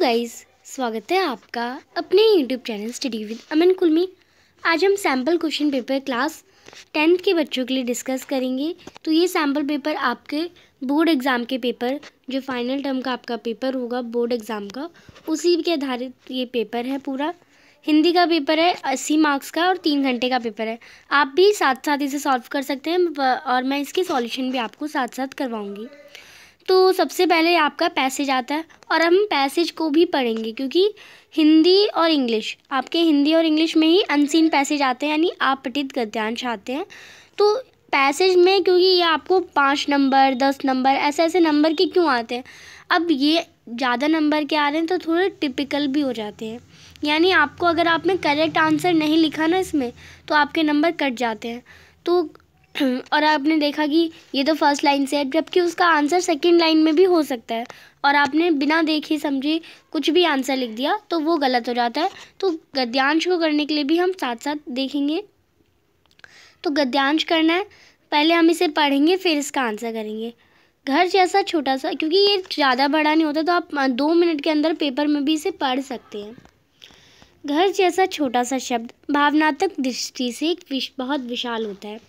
guys स्वागत है आपका अपने YouTube channel study with Aman कुलमी आज हम sample question paper class tenth के बच्चों के लिए डिस्कस करेंगे तो ये सैम्पल पेपर आपके बोर्ड एग्ज़ाम के पेपर जो फाइनल टर्म का आपका पेपर होगा बोर्ड एग्ज़ाम का उसी के आधारित ये पेपर है पूरा हिंदी का पेपर है अस्सी मार्क्स का और तीन घंटे का पेपर है आप भी साथ साथ इसे सॉल्व कर सकते हैं और मैं इसके सॉल्यूशन भी आपको साथ साथ करवाऊँगी तो सबसे पहले आपका पैसेज आता है और हम पैसेज को भी पढ़ेंगे क्योंकि हिंदी और इंग्लिश आपके हिंदी और इंग्लिश में ही अनसीन पैसेज आते हैं यानी आप पठित गद्यांश आते हैं तो पैसेज में क्योंकि ये आपको पाँच नंबर दस नंबर ऐसे ऐसे नंबर के क्यों आते हैं अब ये ज़्यादा नंबर के आ रहे हैं तो थोड़े टिपिकल भी हो जाते हैं यानी आपको अगर आपने करेक्ट आंसर नहीं लिखा ना इसमें तो आपके नंबर कट जाते हैं तो और आपने देखा कि ये तो फर्स्ट लाइन से है जबकि उसका आंसर सेकंड लाइन में भी हो सकता है और आपने बिना देखे समझे कुछ भी आंसर लिख दिया तो वो गलत हो जाता है तो गद्यांश को करने के लिए भी हम साथ साथ देखेंगे तो गद्यांश करना है पहले हम इसे पढ़ेंगे फिर इसका आंसर करेंगे घर जैसा छोटा सा क्योंकि ये ज़्यादा बड़ा नहीं होता तो आप दो मिनट के अंदर पेपर में भी इसे पढ़ सकते हैं घर जैसा छोटा सा शब्द भावनात्मक दृष्टि से एक विश, बहुत विशाल होता है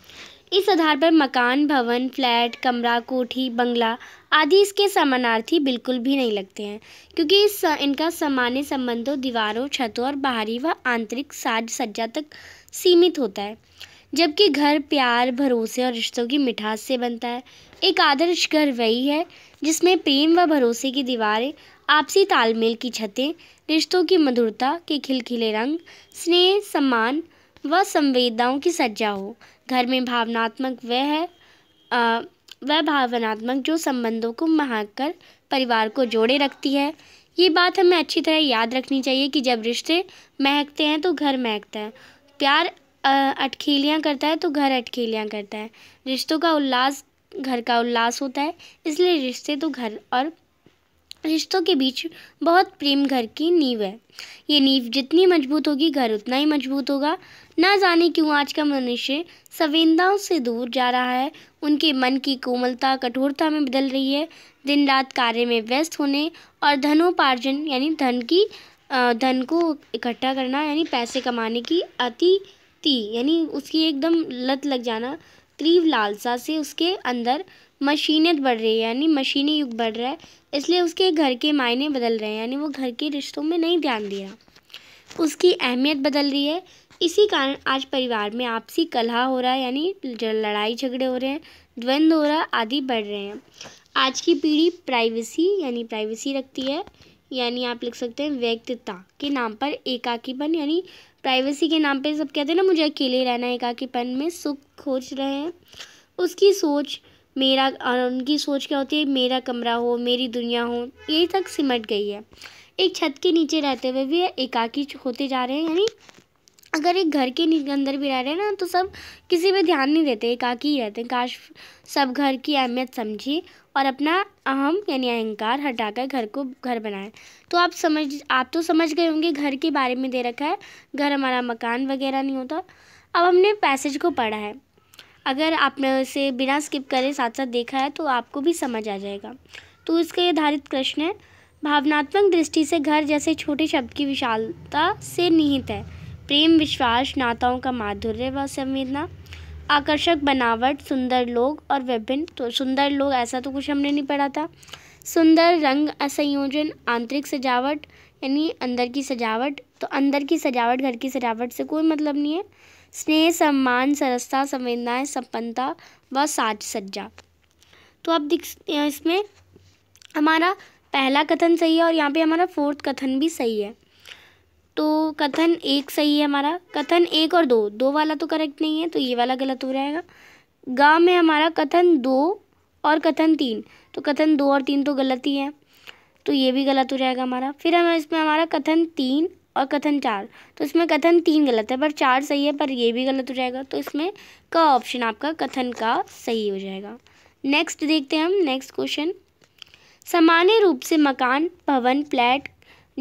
इस आधार पर मकान भवन फ्लैट कमरा कोठी बंगला आदि इसके समानार्थी बिल्कुल भी नहीं लगते हैं क्योंकि इस इनका सामान्य संबंधों तो दीवारों छतों और बाहरी व आंतरिक साज सज्जा तक सीमित होता है जबकि घर प्यार भरोसे और रिश्तों की मिठास से बनता है एक आदर्श घर वही है जिसमें प्रेम व भरोसे की दीवारें आपसी तालमेल की छतें रिश्तों की मधुरता के खिलखिले रंग स्नेह सम्मान व संवेदनाओं की सज्जा हो घर में भावनात्मक वह है वह भावनात्मक जो संबंधों को महाकर परिवार को जोड़े रखती है ये बात हमें अच्छी तरह याद रखनी चाहिए कि जब रिश्ते महकते हैं तो घर महकता है प्यार अटखेलियाँ करता है तो घर अटखेलियाँ करता है रिश्तों का उल्लास घर का उल्लास होता है इसलिए रिश्ते तो घर और रिश्तों के बीच बहुत प्रेम घर की नींव है ये नींव जितनी मजबूत होगी घर उतना ही मजबूत होगा ना जाने क्यों आज का मनुष्य संवेदनाओं से दूर जा रहा है उनके मन की कोमलता कठोरता में बदल रही है दिन रात कार्य में व्यस्त होने और धनोपार्जन यानी धन की धन को इकट्ठा करना यानी पैसे कमाने की अति ती यानी उसकी एकदम लत लग जाना तीव्र लालसा से उसके अंदर मशीनियत बढ़ रही है यानी मशीनी युग बढ़ रहा है इसलिए उसके घर के मायने बदल रहे हैं यानी वो घर के रिश्तों में नहीं ध्यान दे रहा उसकी अहमियत बदल रही है इसी कारण आज परिवार में आपसी कलह हो रहा है यानी लड़ाई झगड़े हो रहे हैं द्वंद्व हो रहा आदि बढ़ रहे हैं आज की पीढ़ी प्राइवेसी यानी प्राइवेसी रखती है यानी आप लिख सकते हैं व्यक्तिता के नाम पर एकाकीपन यानी प्राइवेसी के नाम पे सब कहते हैं ना मुझे अकेले रहना एकाकीपन में सुख खोज रहे हैं उसकी सोच मेरा उनकी सोच क्या होती है मेरा कमरा हो मेरी दुनिया हो यही तक सिमट गई है एक छत के नीचे रहते हुए भी एकाकी होते जा रहे हैं यानी अगर एक घर के अंदर भी रह रहे हैं ना तो सब किसी पे ध्यान नहीं देते एकाकी ही रहते हैं काश सब घर की अहमियत समझे और अपना अहम यानी अहंकार हटाकर घर को घर बनाए तो आप समझ आप तो समझ गए होंगे घर के बारे में दे रखा है घर हमारा मकान वगैरह नहीं होता अब हमने पैसेज को पढ़ा है अगर आपने उसे बिना स्किप करे साथ साथ देखा है तो आपको भी समझ आ जाएगा तो इसका ये आधारित प्रश्न है भावनात्मक दृष्टि से घर जैसे छोटे शब्द की विशालता से निहित है प्रेम विश्वास नाताओं का माधुर्य व संवेदना आकर्षक बनावट सुंदर लोग और विभिन्न तो सुंदर लोग ऐसा तो कुछ हमने नहीं पढ़ा था सुंदर रंग असंयोजन आंतरिक सजावट यानी अंदर की सजावट तो अंदर की सजावट घर की सजावट से कोई मतलब नहीं है स्नेह सम्मान सरसता संवेदनाएं संपन्नता व साज सज्जा तो अब दिख इसमें हमारा पहला कथन सही है और यहाँ पे हमारा फोर्थ कथन भी सही है तो कथन एक सही है हमारा कथन एक और दो दो वाला तो करेक्ट नहीं है तो ये वाला गलत हो जाएगा गा में हमारा कथन दो और कथन तीन तो कथन दो और तीन तो गलत ही है तो ये भी गलत हो जाएगा हमारा फिर हम इसमें हमारा कथन तीन और कथन चार तो इसमें कथन तीन गलत है पर चार सही है पर ये भी गलत हो जाएगा तो इसमें का ऑप्शन आपका कथन का सही हो जाएगा नेक्स्ट देखते हैं हम नेक्स्ट क्वेश्चन सामान्य रूप से मकान भवन फ्लैट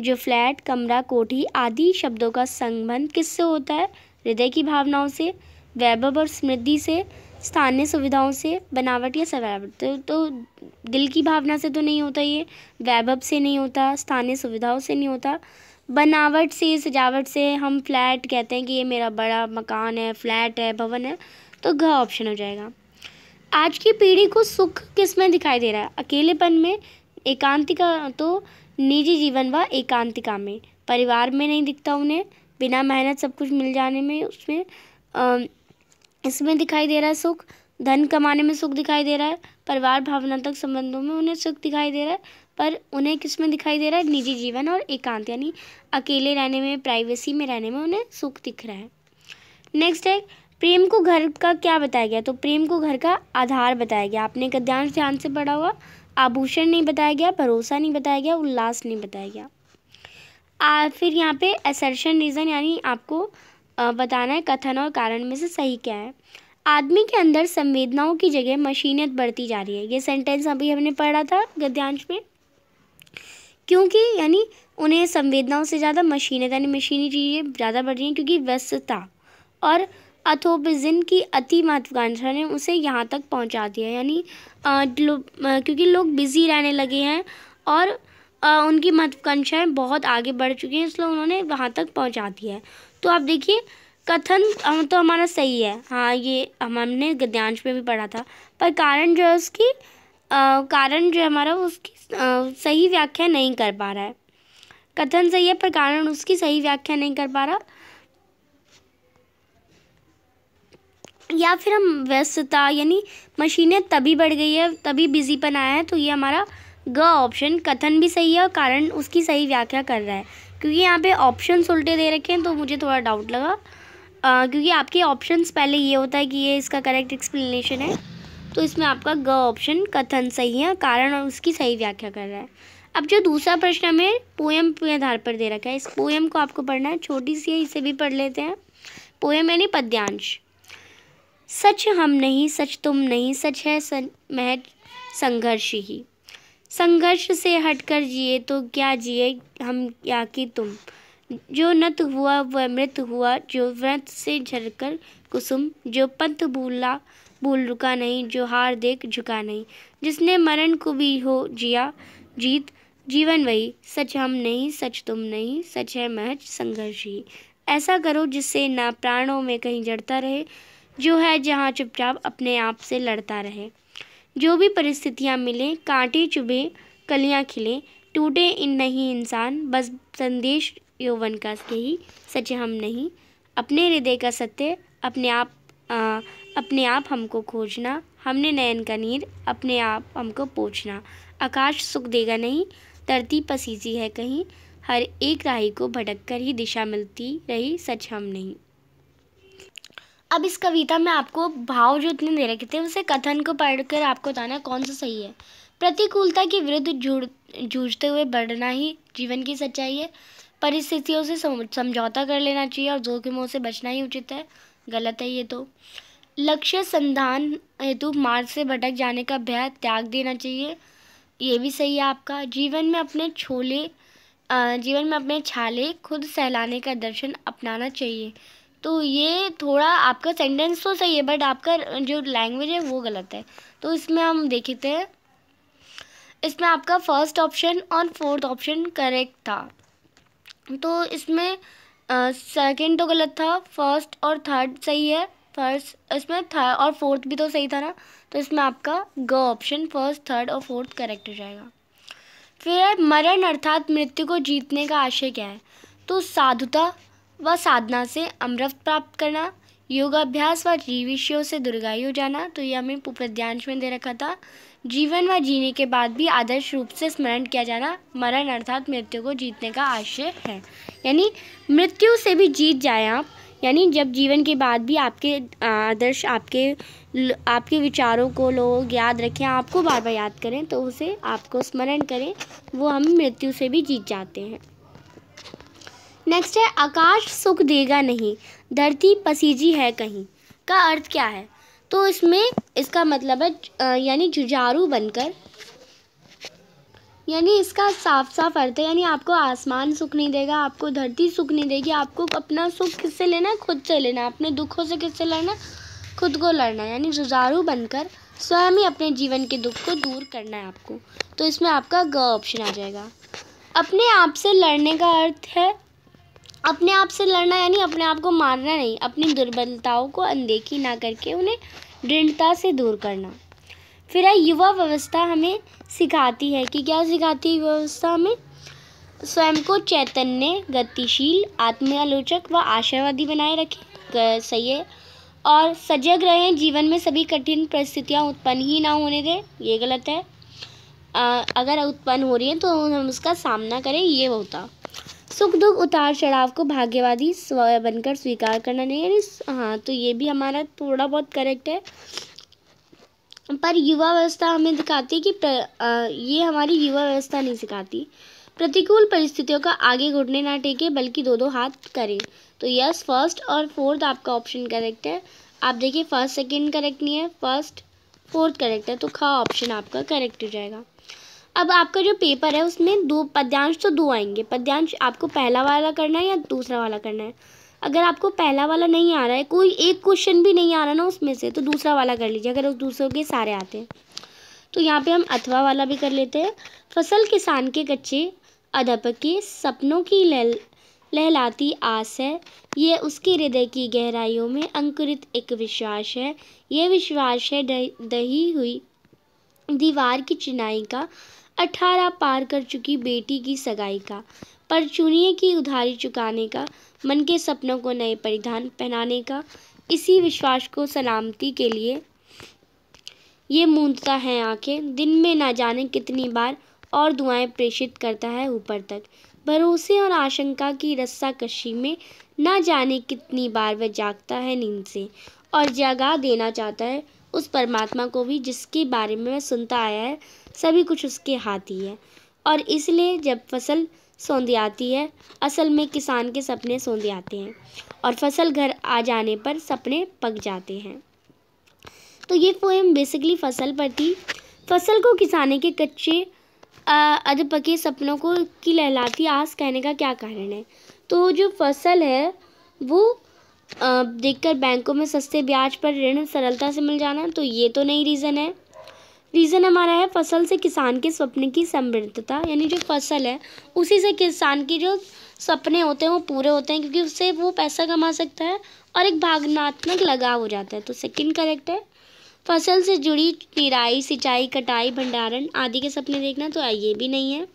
जो फ्लैट कमरा कोठी आदि शब्दों का संबंध किससे होता है हृदय की भावनाओं से वैभव और समृद्धि से स्थानीय सुविधाओं से बनावट या सजावट तो, तो दिल की भावना से तो नहीं होता ये वैभव से नहीं होता स्थानीय सुविधाओं से नहीं होता बनावट से सजावट से हम फ्लैट कहते हैं कि ये मेरा बड़ा मकान है फ्लैट है भवन है तो घ ऑप्शन हो जाएगा आज की पीढ़ी को सुख किस में दिखाई दे रहा है अकेलेपन में एकांतिका तो निजी जीवन व एकांतिका में परिवार में नहीं दिखता उन्हें बिना मेहनत सब कुछ मिल जाने में उसमें इसमें दिखाई दे रहा है सुख धन कमाने में सुख दिखाई दे रहा है परिवार भावनात्मक संबंधों में उन्हें सुख दिखाई दे रहा है पर उन्हें किस में दिखाई दे रहा है निजी जीवन और एकांत यानी अकेले रहने में प्राइवेसी में रहने में उन्हें सुख दिख रहा है नेक्स्ट है प्रेम को घर का क्या बताया गया तो प्रेम को घर का आधार बताया गया आपने गद्यांश ध्यान से पढ़ा हुआ आभूषण नहीं बताया गया भरोसा नहीं बताया गया उल्लास नहीं बताया गया आ, फिर यहाँ पे असर्शन रीज़न यानी आपको बताना है कथन और कारण में से सही क्या है आदमी के अंदर संवेदनाओं की जगह मशीनियत बढ़ती जा रही है ये सेंटेंस अभी हमने पढ़ा था गद्यांश में क्योंकि यानी उन्हें संवेदनाओं से ज़्यादा मशीनें यानी मशीनी चीज़ें ज़्यादा बढ़ रही हैं क्योंकि व्यस्तता और अथोपिजिन की अति महत्वाकांक्षा ने उसे यहाँ तक पहुँचा दिया यानी क्योंकि लोग बिज़ी रहने लगे हैं और आ, उनकी महत्वाकांक्षाएँ बहुत आगे बढ़ चुकी हैं इसलिए उन्होंने वहाँ तक पहुँचा दिया है तो आप देखिए कथन तो हमारा सही है हाँ ये हमने गद्यांश में भी पढ़ा था पर कारण जो है उसकी आ, कारण जो है हमारा उसकी सही व्याख्या नहीं कर पा रहा है कथन सही है पर कारण उसकी सही व्याख्या नहीं कर पा रहा या फिर हम व्यस्तता यानी मशीनें तभी बढ़ गई है तभी बिजीपन आया है तो ये हमारा ग ऑप्शन कथन भी सही है और कारण उसकी सही व्याख्या कर रहा है क्योंकि यहाँ पे ऑप्शन उल्टे दे रखे हैं तो मुझे थोड़ा डाउट लगा आ, क्योंकि आपके ऑप्शंस पहले ये होता है कि ये इसका करेक्ट एक्सप्लेनेशन है तो इसमें आपका ग ऑप्शन कथन सही है कारण और उसकी सही व्याख्या कर रहा है अब जो दूसरा प्रश्न हमें पोएम के आधार पर दे रखा है इस पोएम को आपको पढ़ना है छोटी सी है इसे भी पढ़ लेते हैं पोएम यानी पद्यांश सच हम नहीं सच तुम नहीं सच है सन, महज संघर्ष ही संघर्ष से हटकर जिए तो क्या जिए हम या कि तुम जो नत हुआ वह मृत हुआ जो व्रत से झरकर कुसुम जो पंथ भूला भूल रुका नहीं जो हार देख झुका नहीं जिसने मरण को भी हो जिया जीत जीवन वही सच हम नहीं सच तुम नहीं सच है महज संघर्ष ही ऐसा करो जिससे ना प्राणों में कहीं जड़ता रहे जो है जहाँ चुपचाप अपने आप से लड़ता रहे जो भी परिस्थितियाँ मिलें कांटे चुभे कलियाँ खिलें टूटे इन नहीं इंसान बस संदेश यौवन का ही सच हम नहीं अपने हृदय का सत्य अपने आप आ, अपने आप हमको खोजना हमने नयन का नीर अपने आप हमको पोछना आकाश सुख देगा नहीं धरती पसीसी है कहीं हर एक राही को भटक कर ही दिशा मिलती रही सच हम नहीं अब इस कविता में आपको भाव जो इतने दे रखे थे उसे कथन को पढ़कर आपको बताना कौन सा सही है प्रतिकूलता के विरुद्ध जूझ जूझते हुए बढ़ना ही जीवन की सच्चाई है परिस्थितियों से समझौता कर लेना चाहिए और जोखिमों से बचना ही उचित है गलत है ये तो लक्ष्य संधान हेतु मार्ग से भटक जाने का भय त्याग देना चाहिए ये भी सही है आपका जीवन में अपने छोले जीवन में अपने छाले खुद सहलाने का दर्शन अपनाना चाहिए तो ये थोड़ा आपका सेंटेंस तो सही है बट आपका जो लैंग्वेज है वो गलत है तो इसमें हम देखते हैं इसमें आपका फर्स्ट ऑप्शन और फोर्थ ऑप्शन करेक्ट था तो इसमें सेकंड तो गलत था फर्स्ट और थर्ड सही है फर्स्ट इसमें थर्ड और फोर्थ भी तो सही था ना तो इसमें आपका ग ऑप्शन फर्स्ट थर्ड और फोर्थ करेक्ट हो जाएगा फिर मरण अर्थात मृत्यु को जीतने का आशय क्या है तो साधुता व साधना से अमृत प्राप्त करना योगाभ्यास व जीविषियों से दुर्गाई हो जाना तो ये हमें पुप्रद्यांश में दे रखा था जीवन व जीने के बाद भी आदर्श रूप से स्मरण किया जाना मरण अर्थात मृत्यु को जीतने का आशय है यानी मृत्यु से भी जीत जाए आप यानी जब जीवन के बाद भी आपके आदर्श आपके आपके विचारों को लोग याद रखें आपको बार बार याद करें तो उसे आपको स्मरण करें वो हम मृत्यु से भी जीत जाते हैं नेक्स्ट है आकाश सुख देगा नहीं धरती पसीजी है कहीं का अर्थ क्या है तो इसमें इसका मतलब है यानी जुझारू बनकर यानी इसका साफ साफ अर्थ है यानी आपको आसमान सुख नहीं देगा आपको धरती सुख नहीं देगी आपको अपना सुख किससे लेना है खुद से लेना अपने दुखों से किससे लड़ना खुद को लड़ना यानी जुजारू बनकर स्वयं ही अपने जीवन के दुख को दूर करना है आपको तो इसमें आपका ग ऑप्शन आ जाएगा अपने आप से लड़ने का अर्थ है अपने आप से लड़ना यानी अपने आप को मारना नहीं अपनी दुर्बलताओं को अनदेखी ना करके उन्हें दृढ़ता से दूर करना फिर है युवा व्यवस्था हमें सिखाती है कि क्या सिखाती है व्यवस्था हमें स्वयं को चैतन्य गतिशील आत्मालोचक व आशावादी बनाए रखें सही है और सजग रहें जीवन में सभी कठिन परिस्थितियाँ उत्पन्न ही ना होने दें ये गलत है आ, अगर उत्पन्न हो रही है तो हम उसका सामना करें ये होता सुख दुख उतार चढ़ाव को भाग्यवादी स्व बनकर स्वीकार करना नहीं यानी हाँ तो ये भी हमारा थोड़ा बहुत करेक्ट है पर युवा व्यवस्था हमें दिखाती है कि प्र, आ, ये हमारी युवा व्यवस्था नहीं सिखाती प्रतिकूल परिस्थितियों का आगे घुटने ना टेके बल्कि दो दो हाथ करें तो यस फर्स्ट और फोर्थ आपका ऑप्शन करेक्ट है आप देखिए फर्स्ट सेकेंड करेक्ट नहीं है फर्स्ट फोर्थ करेक्ट है तो खा ऑप्शन आपका करेक्ट हो जाएगा अब आपका जो पेपर है उसमें दो पद्यांश तो दो आएंगे पद्यांश आपको पहला वाला करना है या दूसरा वाला करना है अगर आपको पहला वाला नहीं आ रहा है कोई एक क्वेश्चन भी नहीं आ रहा ना उसमें से तो दूसरा वाला कर लीजिए अगर उस दूसरे के सारे आते हैं तो यहाँ पे हम अथवा वाला भी कर लेते हैं फसल किसान के कच्चे अदब के सपनों की लहल लहलाती आस है ये उसके हृदय की गहराइयों में अंकुरित एक विश्वास है यह विश्वास है दही हुई दीवार की चिनाई का अठारह पार कर चुकी बेटी की सगाई का पर चुनिए की उधारी चुकाने का मन के सपनों को नए परिधान पहनाने का इसी विश्वास को सलामती के लिए ये मूंदता है आंखें दिन में ना जाने कितनी बार और दुआएं प्रेषित करता है ऊपर तक भरोसे और आशंका की रस्सा कशी में ना जाने कितनी बार वह जागता है नींद से और जगा देना चाहता है उस परमात्मा को भी जिसके बारे में वह सुनता आया है सभी कुछ उसके हाथ ही है और इसलिए जब फसल सौंधी आती है असल में किसान के सपने सौंधे आते हैं और फसल घर आ जाने पर सपने पक जाते हैं तो ये पोएम बेसिकली फसल पर थी फसल को किसाने के कच्चे अध पके सपनों को की लहलाती आस कहने का क्या कारण है तो जो फसल है वो देखकर बैंकों में सस्ते ब्याज पर ऋण सरलता से मिल जाना तो ये तो नहीं रीज़न है रीज़न हमारा है फसल से किसान के सपने की समृद्धता यानी जो फसल है उसी से किसान की जो सपने होते हैं वो पूरे होते हैं क्योंकि उससे वो पैसा कमा सकता है और एक भावनात्मक लगाव हो जाता है तो सेकंड करेक्ट है फसल से जुड़ी निराई सिंचाई कटाई भंडारण आदि के सपने देखना तो ये भी नहीं है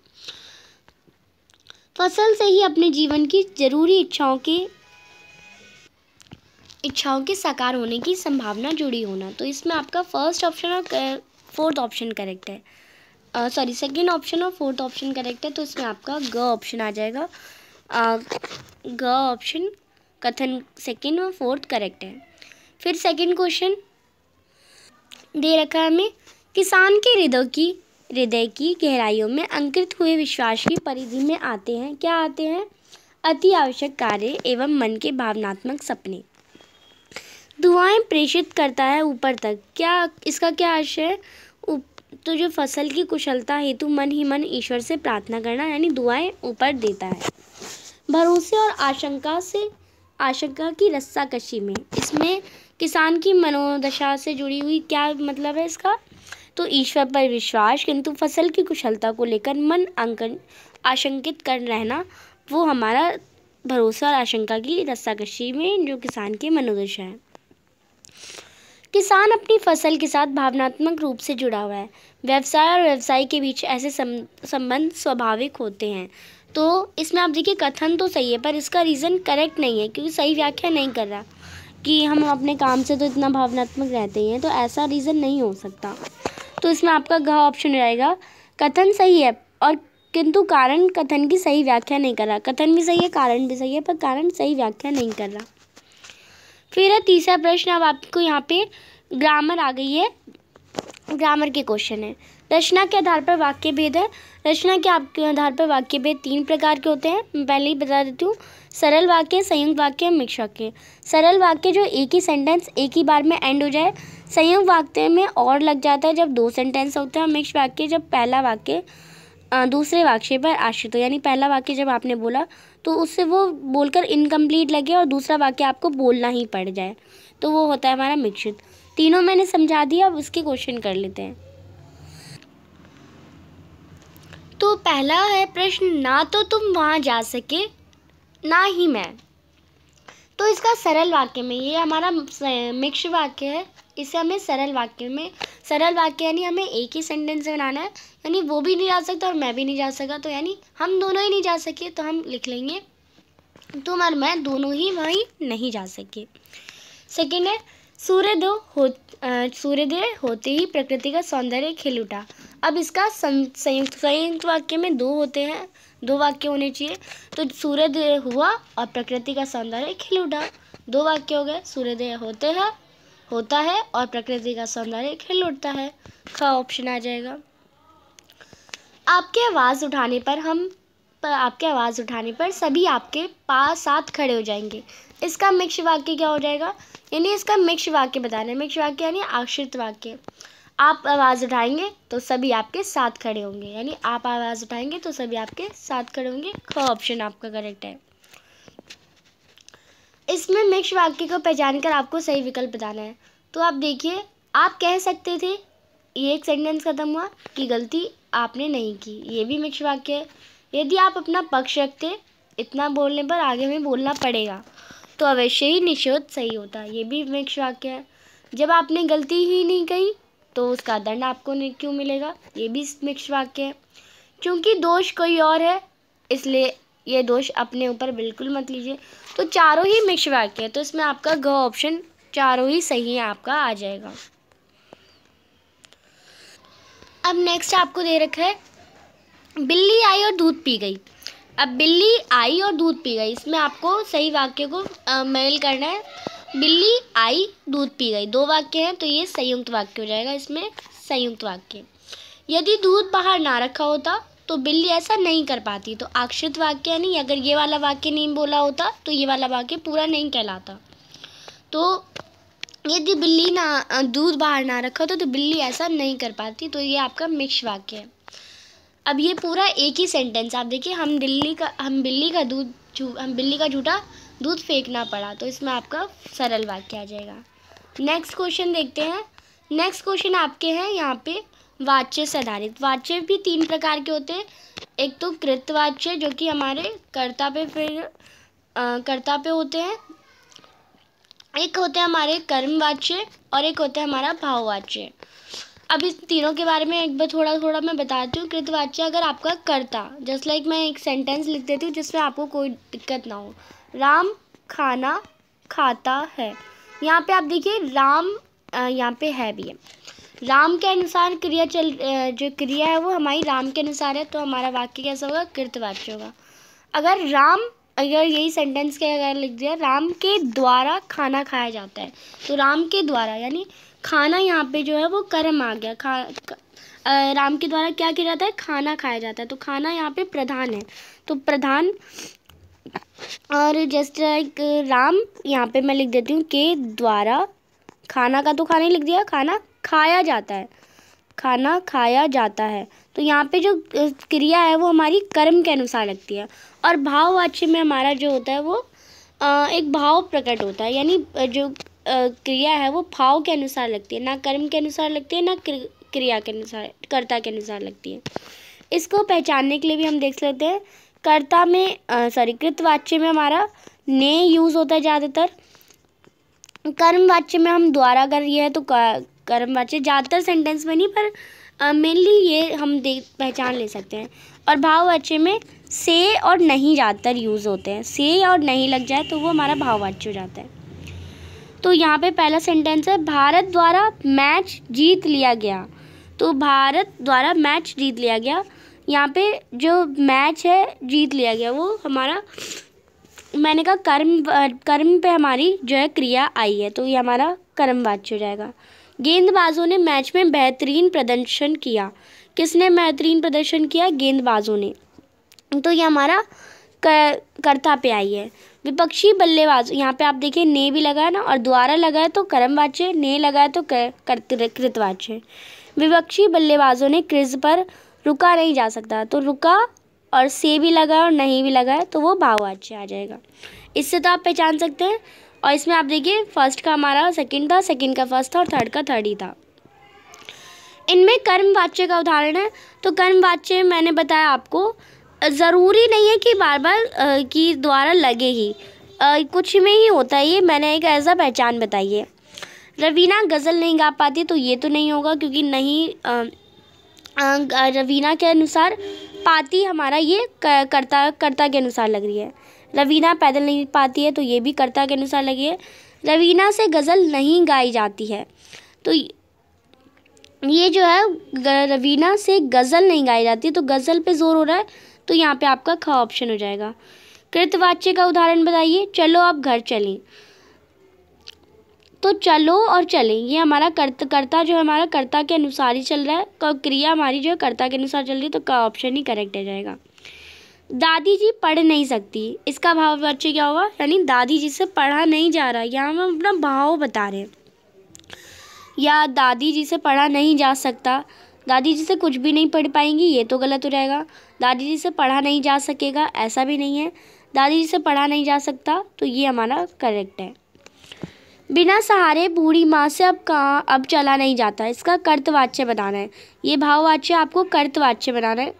फसल से ही अपने जीवन की जरूरी इच्छाओं के इच्छाओं के साकार होने की संभावना जुड़ी होना तो इसमें आपका फर्स्ट ऑप्शन और फोर्थ ऑप्शन करेक्ट है सॉरी सेकेंड ऑप्शन और फोर्थ ऑप्शन करेक्ट है तो इसमें आपका ग ऑप्शन आ जाएगा ग ऑप्शन कथन सेकेंड और फोर्थ करेक्ट है फिर सेकेंड क्वेश्चन दे रखा है हमें किसान के हृदय की हृदय की गहराइयों में अंकित हुए विश्वास की परिधि में आते हैं क्या आते हैं अति आवश्यक कार्य एवं मन के भावनात्मक सपने दुआएं प्रेषित करता है ऊपर तक क्या इसका क्या आशय है तो जो फसल की कुशलता हेतु मन ही मन ईश्वर से प्रार्थना करना यानी दुआएं ऊपर देता है भरोसे और आशंका से आशंका की रस्साकशी में इसमें किसान की मनोदशा से जुड़ी हुई क्या मतलब है इसका तो ईश्वर पर विश्वास किंतु फसल की कुशलता को लेकर मन अंकन आशंकित कर रहना वो हमारा भरोसा और आशंका की रस्साकशी में जो किसान की मनोदशा है किसान अपनी फसल के साथ भावनात्मक रूप से जुड़ा हुआ है व्यवसाय और व्यवसाय के बीच ऐसे संबंध स्वाभाविक होते हैं तो इसमें आप देखिए कथन तो सही है पर इसका रीज़न करेक्ट नहीं है क्योंकि सही व्याख्या नहीं कर रहा कि हम अपने काम से तो इतना भावनात्मक रहते हैं तो ऐसा रीज़न नहीं हो सकता तो इसमें आपका गह ऑप्शन रहेगा कथन सही है और किंतु कारण कथन की सही व्याख्या नहीं कर रहा कथन भी सही है कारण भी सही है पर कारण सही व्याख्या नहीं कर रहा फिर है तीसरा प्रश्न अब आपको यहाँ पे ग्रामर आ गई है ग्रामर के क्वेश्चन है रचना के आधार पर वाक्य भेद है रचना के आपके आधार पर वाक्य भेद तीन प्रकार के होते हैं मैं पहले ही बता देती हूँ सरल वाक्य संयुक्त वाक्य मिक्स वाक्य सरल वाक्य जो एक ही सेंटेंस एक ही बार में एंड हो जाए संयुक्त वाक्य में और लग जाता है जब दो सेंटेंस होते हैं मिक्स वाक्य जब पहला वाक्य दूसरे वाक्य पर आश्रित हो यानी पहला वाक्य जब आपने बोला तो उससे वो बोलकर इनकम्प्लीट लगे और दूसरा वाक्य आपको बोलना ही पड़ जाए तो वो होता है हमारा मिक्सित तीनों मैंने समझा दिया अब उसके क्वेश्चन कर लेते हैं तो पहला है प्रश्न ना तो तुम वहाँ जा सके ना ही मैं तो इसका सरल वाक्य में ये हमारा मिक्स वाक्य है इसे हमें सरल वाक्य में सरल वाक्य यानी हमें एक ही सेंटेंस बनाना है यानी वो भी नहीं जा सकता और मैं भी नहीं जा सका तो यानी हम दोनों ही नहीं जा सके तो हम लिख लेंगे तुम तो और मैं दोनों ही वहीं नहीं जा सके सेकेंड है सूर्योदय हो सूर्योदय होते ही प्रकृति का सौंदर्य खिल उठा अब इसका संयुक्त संयुक्त वाक्य में दो होते हैं दो वाक्य होने चाहिए तो सूर्योदय हुआ और प्रकृति का सौंदर्य खिल उठा दो वाक्य हो गए सूर्योदय होते हैं होता है और प्रकृति का सौंदर्य खिल उठता है ख ऑप्शन आ जाएगा आपके आवाज़ उठाने पर हम पर आपके आवाज़ उठाने पर सभी आपके पास साथ खड़े हो जाएंगे इसका मिक्स वाक्य क्या हो जाएगा यानी इसका मिक्स वाक्य बताना है मिक्स वाक्य यानी आश्रित वाक्य आप आवाज़ उठाएंगे तो सभी आपके साथ खड़े होंगे यानी आप आवाज़ उठाएंगे तो सभी आपके साथ खड़े होंगे ख ऑप्शन आपका करेक्ट है इसमें मिक्स वाक्य को पहचान कर आपको सही विकल्प बताना है तो आप देखिए आप कह सकते थे ये एक सेंटेंस ख़त्म हुआ कि गलती आपने नहीं की ये भी मिक्स वाक्य है यदि आप अपना पक्ष रखते इतना बोलने पर आगे में बोलना पड़ेगा तो अवश्य ही निषेध सही होता ये भी मिक्स वाक्य है जब आपने गलती ही नहीं कही तो उसका दंड आपको नहीं क्यों मिलेगा ये भी मिक्स वाक्य है क्योंकि दोष कोई और है इसलिए ये दोष अपने ऊपर बिल्कुल मत लीजिए तो चारों ही मिक्स वाक्य है तो इसमें आपका ग ऑप्शन चारों ही सही है आपका आ जाएगा अब नेक्स्ट आपको दे रखा है बिल्ली आई और दूध पी गई अब बिल्ली आई और दूध पी गई इसमें आपको सही वाक्य को मेल करना है बिल्ली आई दूध पी गई दो वाक्य हैं तो ये संयुक्त वाक्य हो जाएगा इसमें संयुक्त वाक्य यदि दूध बाहर ना रखा होता तो बिल्ली ऐसा नहीं कर पाती तो आक्षित वाक्य नहीं अगर ये वाला वाक्य नहीं बोला होता तो ये वाला वाक्य पूरा नहीं कहलाता तो यदि बिल्ली ना दूध बाहर ना रखा तो, तो बिल्ली ऐसा नहीं कर पाती तो ये आपका मिक्स वाक्य है अब ये पूरा एक ही सेंटेंस आप देखिए हम दिल्ली का हम बिल्ली का दूध हम बिल्ली का झूठा दूध फेंकना पड़ा तो इसमें आपका सरल वाक्य आ जाएगा नेक्स्ट क्वेश्चन देखते हैं नेक्स्ट क्वेश्चन आपके हैं यहाँ पे वाच्य से आधारित वाच्य भी तीन प्रकार के होते हैं एक तो कृतवाच्य जो कि हमारे कर्ता पे फिर आ, कर्ता पे होते हैं एक होते हैं हमारे कर्मवाच्य और एक होते हैं हमारा भाववाच्य अब इस तीनों के बारे में एक बार थोड़ा थोड़ा मैं बताती हूँ कृतवाच्य अगर आपका करता जस्ट लाइक मैं एक सेंटेंस लिख देती हूँ जिसमें आपको कोई दिक्कत ना हो राम खाना खाता है यहाँ पे आप देखिए राम यहाँ पे है भी है राम के अनुसार क्रिया चल जो क्रिया है वो हमारी राम के अनुसार है तो हमारा वाक्य कैसा होगा कृतवाच्य होगा अगर राम अगर यही सेंटेंस के अगर लिख दिया राम के द्वारा खाना खाया जाता है तो राम के द्वारा यानी खाना यहाँ पे जो है वो कर्म आ गया खा आ, राम के द्वारा क्या किया जाता है खाना खाया जाता है तो खाना यहाँ पे प्रधान है तो प्रधान और जस्ट लाइक राम यहाँ पे मैं लिख देती हूँ के द्वारा खाना का तो खाना ही लिख दिया खाना खाया जाता है खाना खाया जाता है तो यहाँ पे जो क्रिया है वो हमारी कर्म के अनुसार लगती है और भाववाच्य में हमारा जो होता है वो एक भाव प्रकट होता है यानी जो क्रिया है वो भाव के अनुसार लगती है ना कर्म के अनुसार लगती है ना क्रिया के अनुसार कर्ता के अनुसार लगती है इसको पहचानने के लिए भी हम देख सकते हैं कर्ता में सॉरी कृतवाच्य में हमारा ने यूज़ होता है ज़्यादातर कर्मवाच्य में हम द्वारा कर रही है तो कर्मवाच्य ज़्यादातर सेंटेंस में नहीं पर मेनली ये हम देख पहचान ले सकते हैं और भाववाच्य में से और नहीं ज़्यादातर यूज़ होते हैं से और नहीं लग जाए तो वो हमारा भाववाच्य हो जाता है तो यहाँ पे पहला सेंटेंस है भारत द्वारा मैच जीत लिया गया तो भारत द्वारा मैच जीत लिया गया यहाँ पे जो मैच है जीत लिया गया वो हमारा मैंने कहा कर्म कर्म पे हमारी जो है क्रिया आई है तो ये हमारा कर्मवाच्य हो जाएगा गेंदबाजों ने मैच में बेहतरीन प्रदर्शन किया किसने बेहतरीन प्रदर्शन किया गेंदबाजों ने तो ये हमारा कर, करता पे आई है विपक्षी बल्लेबाज यहाँ पे आप देखिए ने भी लगाया ना और द्वारा लगाया तो कर्म वाच्य ने लगाया तो कृतवाच्य विपक्षी बल्लेबाजों ने क्रिज पर रुका नहीं जा सकता तो रुका और से भी लगा और नहीं भी लगा है तो वो भाववाच्य आ जाएगा इससे तो आप पहचान सकते हैं और इसमें आप देखिए फर्स्ट का हमारा सेकंड था सेकंड का फर्स्ट था और थर्ड का थर्ड ही था इनमें कर्मवाच्य का उदाहरण है तो कर्मवाच्य मैंने बताया आपको ज़रूरी नहीं है कि बार बार की द्वारा लगे ही कुछ में ही होता है ये मैंने एक ऐसा पहचान बताई है रवीना गज़ल नहीं गा पाती तो ये तो नहीं होगा क्योंकि नहीं रवीना के अनुसार पाती हमारा ये करता कर्ता के अनुसार लग रही है रवीना पैदल नहीं पाती है तो ये भी कर्ता के अनुसार लगी है रवीना से गज़ल नहीं गाई जाती है तो ये जो है रवीना से गज़ल नहीं गाई जाती तो गज़ल पे जोर हो रहा है तो यहाँ पे आपका ख ऑप्शन हो जाएगा कृतवाच्य का उदाहरण बताइए चलो आप घर चलें तो चलो और चलें ये हमारा कर्त कर्ता जो हमारा कर्ता के अनुसार ही चल रहा है क्रिया हमारी जो है कर्ता के अनुसार चल रही है तो का ऑप्शन ही करेक्ट हो जाएगा दादी जी पढ़ नहीं सकती इसका भाव वाच्य क्या हुआ यानी दादी जी से पढ़ा नहीं जा रहा यहाँ हम अपना भाव बता रहे हैं या दादी जी से पढ़ा नहीं जा सकता दादी जी से कुछ भी नहीं पढ़ पाएंगी ये तो गलत हो जाएगा दादी जी से पढ़ा नहीं जा सकेगा ऐसा भी नहीं है दादी जी से पढ़ा नहीं जा सकता तो ये हमारा करेक्ट है बिना सहारे बूढ़ी माँ से अब कहाँ अब चला नहीं जाता इसका कर्तवाच्य बनाना है ये भाववाच्य आपको कर्तवाच्य बनाना है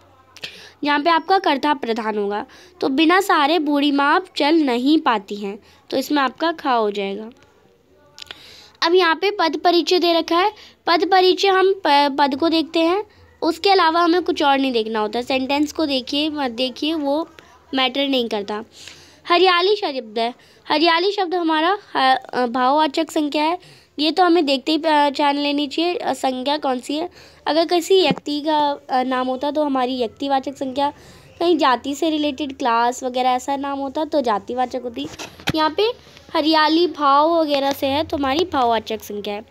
यहाँ पे आपका कर्ता प्रधान होगा तो बिना सारे बूढ़ी माँ आप चल नहीं पाती हैं तो इसमें आपका खा हो जाएगा अब यहाँ पे पद परिचय दे रखा है पद परिचय हम पद को देखते हैं उसके अलावा हमें कुछ और नहीं देखना होता सेंटेंस को देखिए मत देखिए वो मैटर नहीं करता हरियाली शब्द है हरियाली शब्द हमारा भाववाचक संख्या है ये तो हमें देखते ही पहचान लेनी चाहिए संख्या कौन सी है अगर किसी व्यक्ति का नाम होता तो हमारी व्यक्तिवाचक संख्या कहीं जाति से रिलेटेड क्लास वगैरह ऐसा नाम होता तो जातिवाचक होती यहाँ पे हरियाली भाव वगैरह से है तो हमारी भाववाचक संख्या है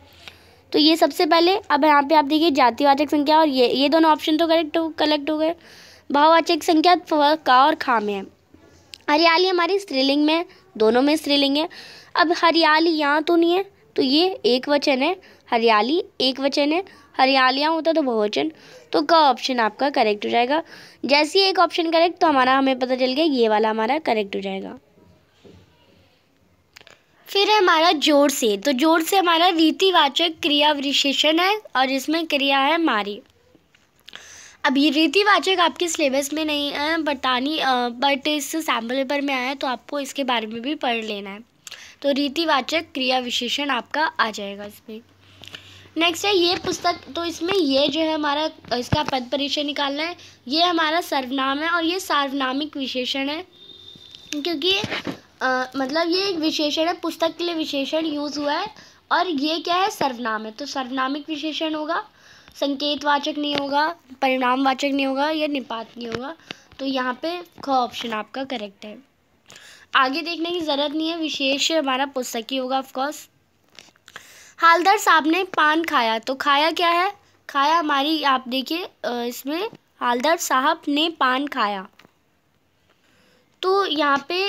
तो ये सबसे पहले अब यहाँ पे आप देखिए जातिवाचक संख्या और ये ये दोनों ऑप्शन तो करेक्ट हो कलेक्ट हो गए भाववाचक संख्या का और खा में है हरियाली हमारी स्त्रीलिंग में दोनों में स्त्रीलिंग है अब हरियाली यहाँ तो नहीं है तो ये एक वचन है हरियाली एक वचन है हरियालियाँ होता तो बहुवचन तो क ऑप्शन आपका करेक्ट हो जाएगा जैसे ही एक ऑप्शन करेक्ट तो हमारा हमें पता चल गया ये वाला हमारा करेक्ट हो जाएगा फिर है हमारा जोर से तो जोर से हमारा रीतिवाचक क्रिया विशेषण है और इसमें क्रिया है मारी अब ये रीतिवाचक आपके सिलेबस में नहीं है बतानी बट इस सैम्पल पेपर में आया है तो आपको इसके बारे में भी पढ़ लेना है तो रीतिवाचक क्रिया विशेषण आपका आ जाएगा इसमें नेक्स्ट है ये पुस्तक तो इसमें ये जो है हमारा इसका पद परिचय निकालना है ये हमारा सर्वनाम है और ये सार्वनामिक विशेषण है क्योंकि आ, मतलब ये एक विशेषण है पुस्तक के लिए विशेषण यूज़ हुआ है और ये क्या है सर्वनाम है तो सर्वनामिक विशेषण होगा संकेतवाचक नहीं होगा परिणामवाचक नहीं होगा या निपात नहीं होगा तो यहाँ पे ख ऑप्शन आपका करेक्ट है आगे देखने की ज़रूरत नहीं है विशेष हमारा पुस्तक ही होगा ऑफकोर्स हालदार साहब ने पान खाया तो खाया क्या है खाया हमारी आप देखिए इसमें हालदार साहब ने पान खाया तो यहाँ पे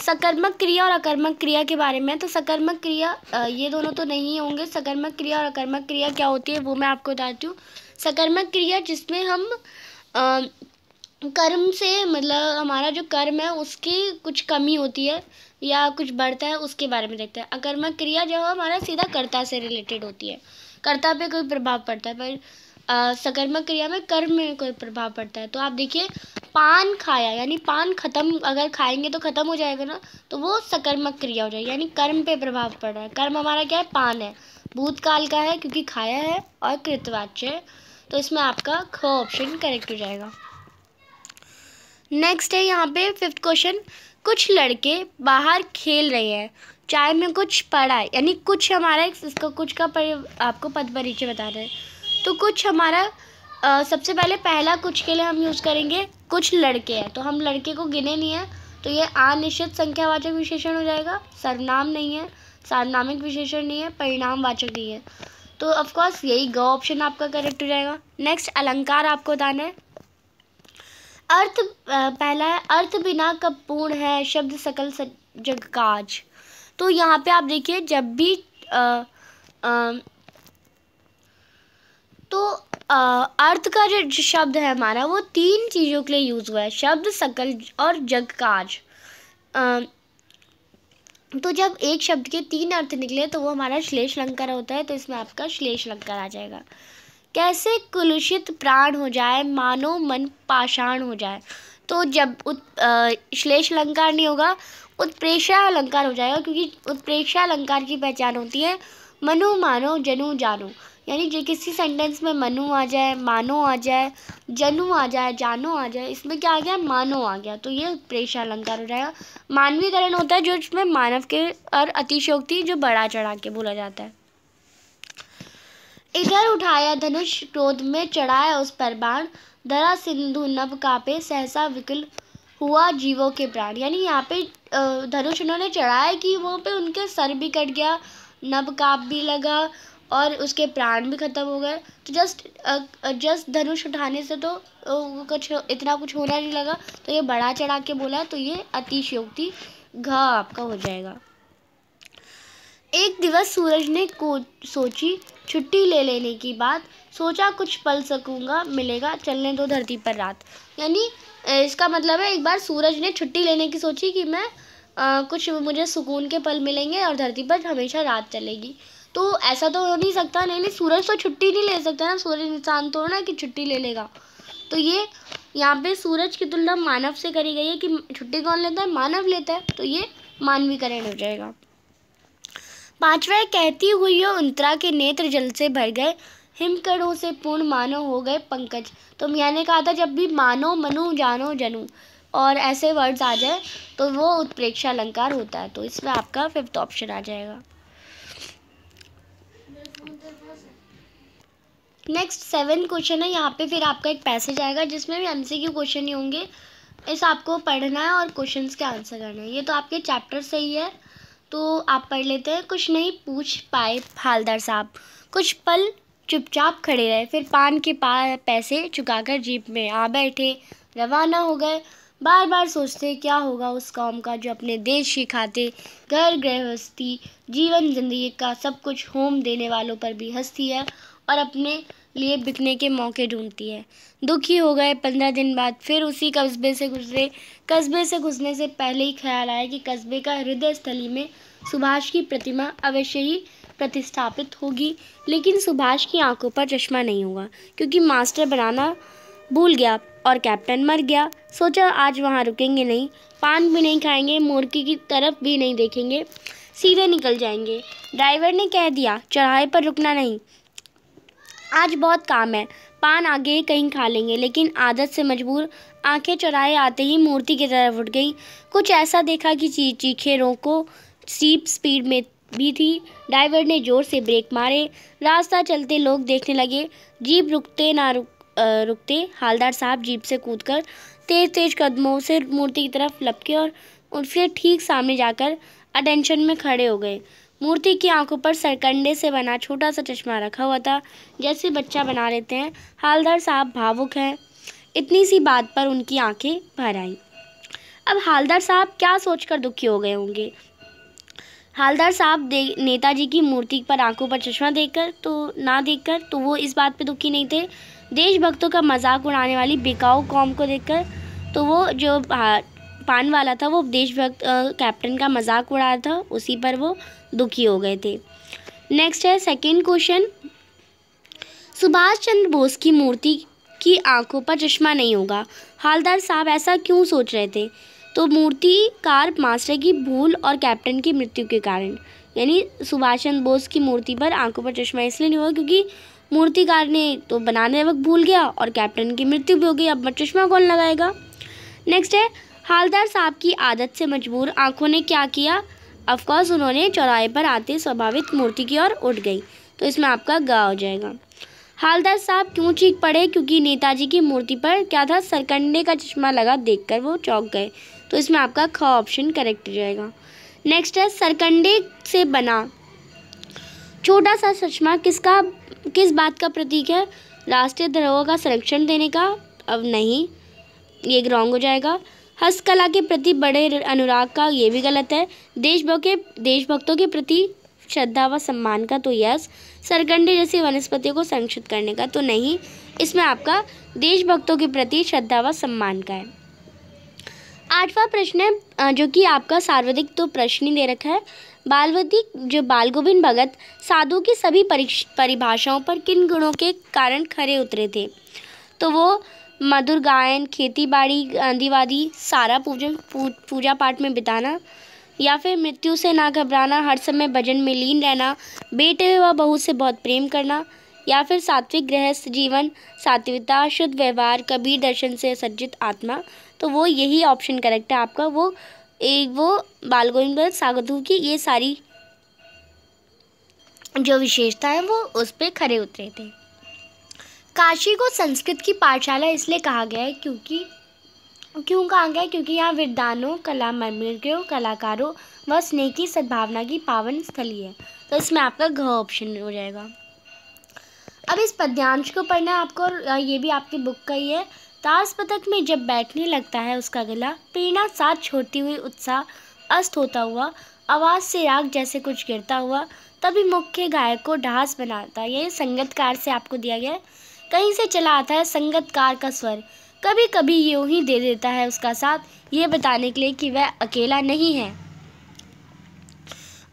सकर्मक क्रिया और अकर्मक क्रिया के बारे में तो सकर्मक क्रिया ये दोनों तो नहीं होंगे सकर्मक क्रिया और अकर्मक क्रिया क्या होती है वो मैं आपको बताती हूँ सकर्मक क्रिया जिसमें हम कर्म से मतलब हमारा जो कर्म है उसकी कुछ कमी होती है या कुछ बढ़ता है उसके बारे में देखते हैं अकर्मक क्रिया जो है हमारा सीधा कर्ता से रिलेटेड होती है कर्ता पे कोई प्रभाव पड़ता है पर सकर्मक क्रिया में कर्म में कोई प्रभाव पड़ता है तो आप देखिए पान खाया यानी पान ख़त्म अगर खाएंगे तो ख़त्म हो जाएगा ना तो वो सकर्मक क्रिया हो जाएगी यानी कर्म पे प्रभाव पड़ रहा है कर्म हमारा क्या है पान है भूतकाल का है क्योंकि खाया है और कृतवाच्य है तो इसमें आपका ख ऑप्शन करेक्ट हो जाएगा नेक्स्ट है यहाँ पे फिफ्थ क्वेश्चन कुछ लड़के बाहर खेल रहे हैं चाय में कुछ पड़ा है यानी कुछ हमारा इसका कुछ का पर, आपको पद परिचय बता रहे हैं तो कुछ हमारा आ, सबसे पहले पहला कुछ के लिए हम यूज़ करेंगे कुछ लड़के हैं तो हम लड़के को गिने नहीं हैं तो ये अनिश्चित संख्यावाचक विशेषण हो जाएगा सर्वनाम नहीं है सार्वनामिक विशेषण नहीं है परिणामवाचक नहीं है तो ऑफकोर्स यही ग ऑप्शन आपका करेक्ट हो जाएगा नेक्स्ट अलंकार आपको बताना है अर्थ पहला है अर्थ बिना कब पूर्ण है शब्द सकल जग काज तो यहाँ पे आप देखिए जब भी आ, आ, तो आ, अर्थ का जो शब्द है हमारा वो तीन चीज़ों के लिए यूज़ हुआ है शब्द सकल और जग काज तो जब एक शब्द के तीन अर्थ निकले तो वो हमारा श्लेष लंकर होता है तो इसमें आपका श्लेष लंकार आ जाएगा कैसे कुलुषित प्राण हो जाए मानो मन पाषाण हो जाए तो जब उत् श्लेष अलंकार नहीं होगा उत्प्रेक्षा अलंकार हो जाएगा क्योंकि उत्प्रेक्षा अलंकार की पहचान होती है मनु मानो जनु जानो यानी जो किसी सेंटेंस में मनु आ जाए मानो आ जाए जनु आ जाए जानो आ जाए इसमें क्या आ गया मानो आ गया तो ये उत्प्रेक्षा अलंकार हो जाएगा मानवीकरण होता है जो इसमें मानव के और अतिशयोक्ति जो बड़ा चढ़ा के बोला जाता है इधर उठाया धनुष क्रोध में चढ़ाया उस पर बाण दरा सिंधु नव कापे सहसा विकल हुआ जीवों के प्राण यानी यहाँ पे धनुष उन्होंने चढ़ाया कि वो पे उनके सर भी कट गया नब काप भी लगा और उसके प्राण भी खत्म हो गए तो जस्ट जस्ट धनुष उठाने से तो कुछ इतना कुछ होना नहीं लगा तो ये बड़ा चढ़ा के बोला तो ये अतिशयोक्ति घ आपका हो जाएगा एक दिवस सूरज ने को सोची छुट्टी ले लेने की बात सोचा कुछ पल सकूँगा मिलेगा चलने दो धरती पर रात यानी इसका मतलब है एक बार सूरज ने छुट्टी लेने की सोची कि मैं आ, कुछ मुझे सुकून के पल मिलेंगे और धरती पर हमेशा रात चलेगी तो ऐसा तो हो नहीं सकता नहीं नहीं सूरज तो छुट्टी नहीं ले सकता ना सूरज इंसान तो ना कि छुट्टी ले लेगा तो ये यहाँ पे सूरज की तुलना मानव से करी गई है कि छुट्टी कौन लेता है मानव लेता है तो ये मानवीकरण हो जाएगा पांचवा कहती हुई उंतरा के नेत्र जल से भर गए हिमकणों से पूर्ण मानो हो गए पंकज तो मियाँ ने कहा था जब भी मानो मनु जानो जनू और ऐसे वर्ड्स आ जाए तो वो उत्प्रेक्षा अलंकार होता है तो इसमें आपका फिफ्थ ऑप्शन आ जाएगा नेक्स्ट सेवन क्वेश्चन है यहाँ पे फिर आपका एक पैसेज आएगा जिसमें भी एमसीक्यू क्वेश्चन ही होंगे इस आपको पढ़ना है और क्वेश्चंस के आंसर करना है ये तो आपके चैप्टर से ही है तो आप पढ़ लेते हैं कुछ नहीं पूछ पाए हालदार साहब कुछ पल चुपचाप खड़े रहे फिर पान के पा पैसे चुकाकर जीप में आ बैठे रवाना हो गए बार बार सोचते क्या होगा उस कौम का जो अपने देश के खाते घर गृहस्थी जीवन जिंदगी का सब कुछ होम देने वालों पर भी हंसती है और अपने लिए बिकने के मौके ढूंढती है दुखी हो गए पंद्रह दिन बाद फिर उसी कस्बे से गुजरे कस्बे से घुसने से पहले ही ख्याल आया कि कस्बे का हृदय स्थली में सुभाष की प्रतिमा अवश्य ही प्रतिस्थापित होगी लेकिन सुभाष की आंखों पर चश्मा नहीं हुआ क्योंकि मास्टर बनाना भूल गया और कैप्टन मर गया सोचा आज वहाँ रुकेंगे नहीं पान भी नहीं खाएंगे मुर्गी की तरफ भी नहीं देखेंगे सीधे निकल जाएंगे ड्राइवर ने कह दिया चढ़ाई पर रुकना नहीं आज बहुत काम है पान आगे कहीं खा लेंगे लेकिन आदत से मजबूर आंखें चौराहे आते ही मूर्ति की तरफ उठ गई कुछ ऐसा देखा कि ची चीखे रोको सीप स्पीड में भी थी ड्राइवर ने ज़ोर से ब्रेक मारे रास्ता चलते लोग देखने लगे जीप रुकते ना रुक रुकते हालदार साहब जीप से कूदकर तेज़ तेज़ कदमों से मूर्ति की तरफ लपके और, और फिर ठीक सामने जाकर अटेंशन में खड़े हो गए मूर्ति की आंखों पर सरकंडे से बना छोटा सा चश्मा रखा हुआ था जैसे बच्चा बना लेते हैं हालदार साहब भावुक हैं इतनी सी बात पर उनकी आंखें भर आईं अब हालदार साहब क्या सोचकर दुखी हो गए होंगे हालदार साहब नेताजी की मूर्ति पर आंखों पर चश्मा देखकर तो ना देखकर तो वो इस बात पे दुखी नहीं थे देशभक्तों का मजाक उड़ाने वाली बेकाऊ कौम को देखकर तो वो जो पान वाला था वो देशभक्त कैप्टन का मजाक उड़ा था उसी पर वो दुखी हो गए थे नेक्स्ट है सेकेंड क्वेश्चन सुभाष चंद्र बोस की मूर्ति की आंखों पर चश्मा नहीं होगा हालदार साहब ऐसा क्यों सोच रहे थे तो मूर्ति कार मास्टर की भूल और कैप्टन की मृत्यु के कारण यानी सुभाष चंद्र बोस की मूर्ति पर आंखों पर चश्मा इसलिए नहीं हुआ क्योंकि मूर्तिकार ने तो बनाने वक्त भूल गया और कैप्टन की मृत्यु भी हो गई अब चश्मा कौन लगाएगा नेक्स्ट है हालदार साहब की आदत से मजबूर आंखों ने क्या किया ऑफकोर्स उन्होंने चौराहे पर आते स्वभाविक मूर्ति की ओर उठ गई तो इसमें आपका गा हो जाएगा हालदार साहब क्यों चीख पड़े क्योंकि नेताजी की मूर्ति पर क्या था सरकंडे का चश्मा लगा देखकर वो चौंक गए तो इसमें आपका ख ऑप्शन करेक्ट जाएगा नेक्स्ट है सरकंडे से बना छोटा सा चश्मा किसका किस बात का प्रतीक है राष्ट्रीय धरोहर का संरक्षण देने का अब नहीं ये रॉन्ग हो जाएगा हस्तकला के प्रति बड़े अनुराग का ये भी गलत है देशभक्त के देशभक्तों के प्रति श्रद्धा व सम्मान का तो यस सरगंडे जैसी वनस्पतियों को संरक्षित करने का तो नहीं इसमें आपका देशभक्तों के प्रति श्रद्धा व सम्मान का है आठवां प्रश्न है जो कि आपका सार्वधिक तो प्रश्न ही दे रखा है बालवती जो बाल गोविंद भगत साधु की सभी परिभाषाओं पर किन गुणों के कारण खरे उतरे थे तो वो मधुर गायन खेती बाड़ी गांधीवादी सारा पूजन पूजा पाठ में बिताना या फिर मृत्यु से ना घबराना हर समय भजन में लीन रहना बेटे व बहू से बहुत प्रेम करना या फिर सात्विक गृहस्थ जीवन सात्विकता शुद्ध व्यवहार कबीर दर्शन से सज्जित आत्मा तो वो यही ऑप्शन करेक्ट है आपका वो एक वो बाल गोविंद सागधु की ये सारी जो विशेषता है वो उस पर खड़े उतरे थे काशी को संस्कृत की पाठशाला इसलिए कहा गया है क्योंकि क्यों कहा गया है क्योंकि यहाँ विद्वानों कला मर्मिज्ञों कलाकारों व स्नेह की सद्भावना की पावन स्थली है तो इसमें आपका घ ऑप्शन हो जाएगा अब इस पद्यांश को पढ़ना है आपको ये भी आपकी बुक का ही है ताश पदक में जब बैठने लगता है उसका गला पीड़ा साथ छोड़ती हुई उत्साह अस्त होता हुआ आवाज़ से राग जैसे कुछ गिरता हुआ तभी मुख्य गायक को ढास बनाता है ये संगतकार से आपको दिया गया है कहीं से चला आता है संगतकार का स्वर कभी कभी यूँ ही दे देता है उसका साथ ये बताने के लिए कि वह अकेला नहीं है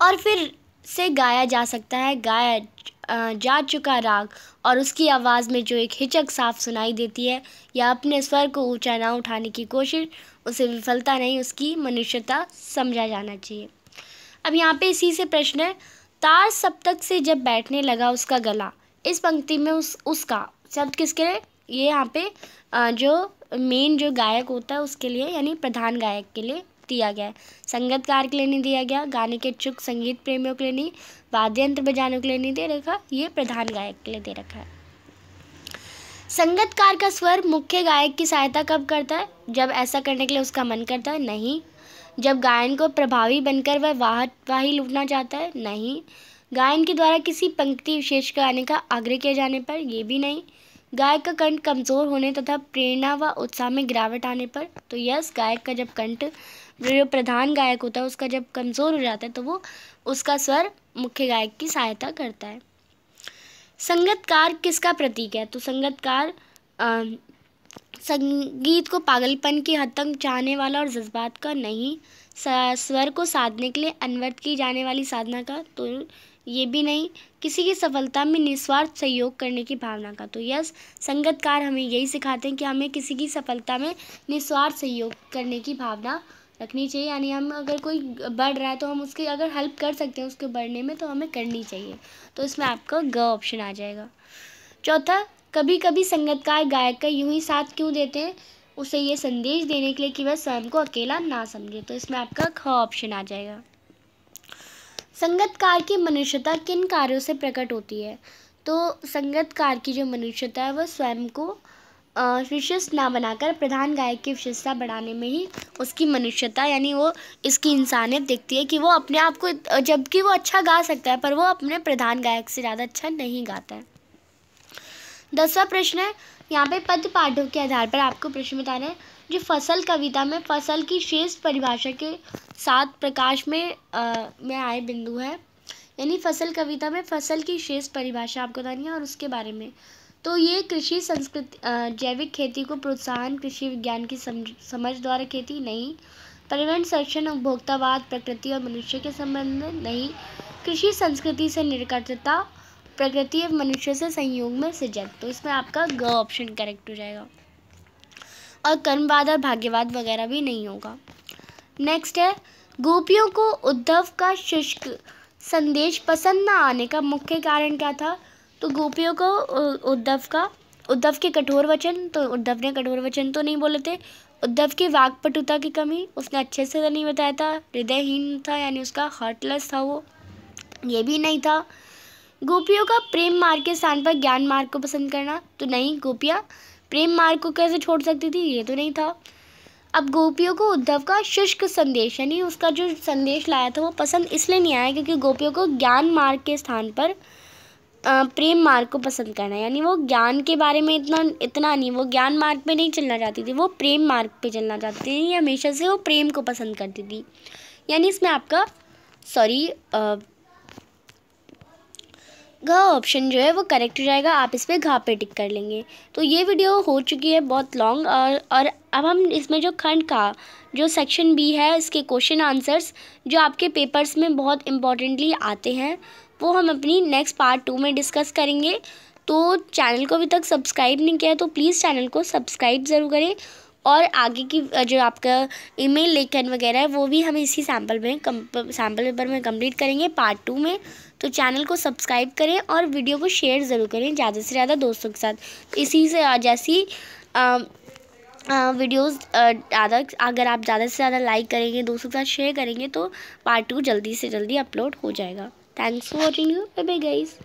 और फिर से गाया जा सकता है गाया जा चुका राग और उसकी आवाज़ में जो एक हिचक साफ सुनाई देती है या अपने स्वर को ऊंचा ना उठाने की कोशिश उसे विफलता नहीं उसकी मनुष्यता समझा जाना चाहिए अब यहाँ पे इसी से प्रश्न है तार सप्तक से जब बैठने लगा उसका गला इस पंक्ति में उस उसका शब्द किसके लिए ये यहाँ पे जो मेन जो गायक होता है उसके लिए यानी प्रधान गायक के लिए दिया गया है संगतकार के लिए नहीं दिया गया गाने के इच्छुक संगीत प्रेमियों के लिए नहीं वाद्य यंत्र बजाने के लिए नहीं दे रखा ये प्रधान गायक के लिए दे रखा है संगतकार का स्वर मुख्य गायक की सहायता कब करता है जब ऐसा करने के लिए उसका मन करता है नहीं जब गायन को प्रभावी बनकर वह वाह वाही लूटना चाहता है नहीं गायन के द्वारा किसी पंक्ति विशेष गाने का आग्रह किए जाने पर यह भी नहीं गायक का कंठ कमज़ोर होने तथा प्रेरणा व उत्साह में गिरावट आने पर तो यस गायक का जब कंठ जो प्रधान गायक होता है उसका जब कमज़ोर हो जाता है तो वो उसका स्वर मुख्य गायक की सहायता करता है संगतकार किसका प्रतीक है तो संगतकार संगीत को पागलपन की हद तक चाहने वाला और जज्बात का नहीं स्वर को साधने के लिए अनवर्त की जाने वाली साधना का तो ये भी नहीं किसी की सफलता में निस्वार्थ सहयोग करने की भावना का तो यस संगतकार हमें यही सिखाते हैं कि हमें किसी की सफलता में निस्वार्थ सहयोग करने की भावना रखनी चाहिए यानी हम अगर कोई बढ़ रहा है तो हम उसकी अगर हेल्प कर सकते हैं उसके बढ़ने में तो हमें करनी चाहिए तो इसमें आपका ग ऑप्शन आ जाएगा चौथा कभी कभी संगतकार गायक का यूं ही साथ क्यों देते हैं उसे ये संदेश देने के लिए कि वह स्वयं को अकेला ना समझे तो इसमें आपका ख ऑप्शन आ जाएगा संगतकार की मनुष्यता किन कार्यों से प्रकट होती है तो संगतकार की जो मनुष्यता है वह स्वयं को विशिष्ट ना बनाकर प्रधान गायक की विशेषता बढ़ाने में ही उसकी मनुष्यता यानी वो इसकी इंसानियत देखती है कि वो अपने आप को जबकि वो अच्छा गा सकता है पर वो अपने प्रधान गायक से ज़्यादा अच्छा नहीं गाता है दसवा प्रश्न है यहाँ पे पद पाठों के आधार पर आपको प्रश्न बता रहे हैं जो फसल कविता में फसल की शेष परिभाषा के साथ प्रकाश में आ, में आए बिंदु है यानी फसल कविता में फसल की शेष परिभाषा आपको बतानी है और उसके बारे में तो ये कृषि संस्कृति जैविक खेती को प्रोत्साहन कृषि विज्ञान की समझ समझ द्वारा खेती नहीं पर्यावरण संरक्षण उपभोक्तावाद प्रकृति और मनुष्य के संबंध नहीं कृषि संस्कृति से निरकटता प्रकृति एवं मनुष्य से संयोग में सृजन तो इसमें आपका ग ऑप्शन करेक्ट हो जाएगा और कर्मवाद और भाग्यवाद वगैरह भी नहीं होगा नेक्स्ट है गोपियों को उद्धव का शुष्क संदेश पसंद ना आने का मुख्य कारण क्या था तो गोपियों को उद्धव का उद्धव के कठोर वचन तो उद्धव ने कठोर वचन तो नहीं बोले थे उद्धव की वाकपटुता की कमी उसने अच्छे से तो नहीं बताया था हृदयहीन था यानी उसका हार्टलेस था वो ये भी नहीं था गोपियों का प्रेम मार्ग के स्थान पर ज्ञान मार्ग को पसंद करना तो नहीं गोपियाँ प्रेम मार्ग को कैसे छोड़ सकती थी ये तो नहीं था अब गोपियों को उद्धव का शुष्क संदेश यानी उसका जो संदेश लाया था वो पसंद इसलिए नहीं आया क्योंकि गोपियों को ज्ञान मार्ग के स्थान पर प्रेम मार्ग को पसंद करना यानी वो ज्ञान के बारे में इतना इतना नहीं वो ज्ञान मार्ग पे नहीं चलना चाहती थी वो प्रेम मार्ग पे चलना चाहती थी हमेशा से वो प्रेम को पसंद करती थी यानी इसमें आपका सॉरी घ ऑप्शन जो है वो करेक्ट जाएगा आप इस पर घा पे टिक कर लेंगे तो ये वीडियो हो चुकी है बहुत लॉन्ग और और अब हम इसमें जो खंड का जो सेक्शन बी है इसके क्वेश्चन आंसर्स जो आपके पेपर्स में बहुत इम्पॉर्टेंटली आते हैं वो हम अपनी नेक्स्ट पार्ट टू में डिस्कस करेंगे तो चैनल को अभी तक सब्सक्राइब नहीं किया तो प्लीज़ चैनल को सब्सक्राइब ज़रूर करें और आगे की जो आपका ईमेल लेखन वगैरह है वो भी हम इसी सैम्पल में सैम्पल पेपर में कंप्लीट करेंगे पार्ट टू में तो चैनल को सब्सक्राइब करें और वीडियो को शेयर ज़रूर करें ज़्यादा से ज़्यादा दोस्तों के साथ इसी से जैसी वीडियोस ज़्यादा अगर आप ज़्यादा से ज़्यादा लाइक करेंगे दोस्तों के साथ शेयर करेंगे तो पार्ट टू जल्दी से जल्दी अपलोड हो जाएगा thanks for watching you bye guys